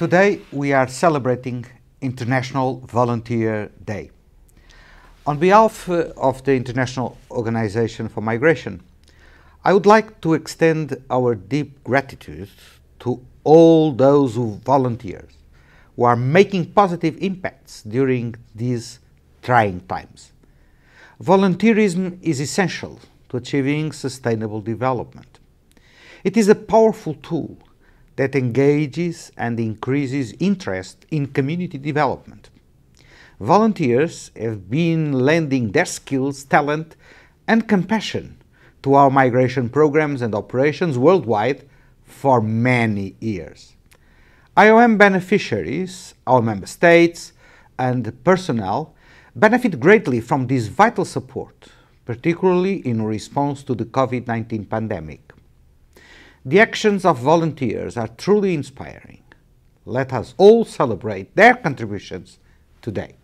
Today we are celebrating International Volunteer Day. On behalf uh, of the International Organization for Migration, I would like to extend our deep gratitude to all those who volunteer, who are making positive impacts during these trying times. Volunteerism is essential to achieving sustainable development. It is a powerful tool that engages and increases interest in community development. Volunteers have been lending their skills, talent, and compassion to our migration programs and operations worldwide for many years. IOM beneficiaries, our member states, and personnel benefit greatly from this vital support, particularly in response to the COVID 19 pandemic. The actions of volunteers are truly inspiring. Let us all celebrate their contributions today.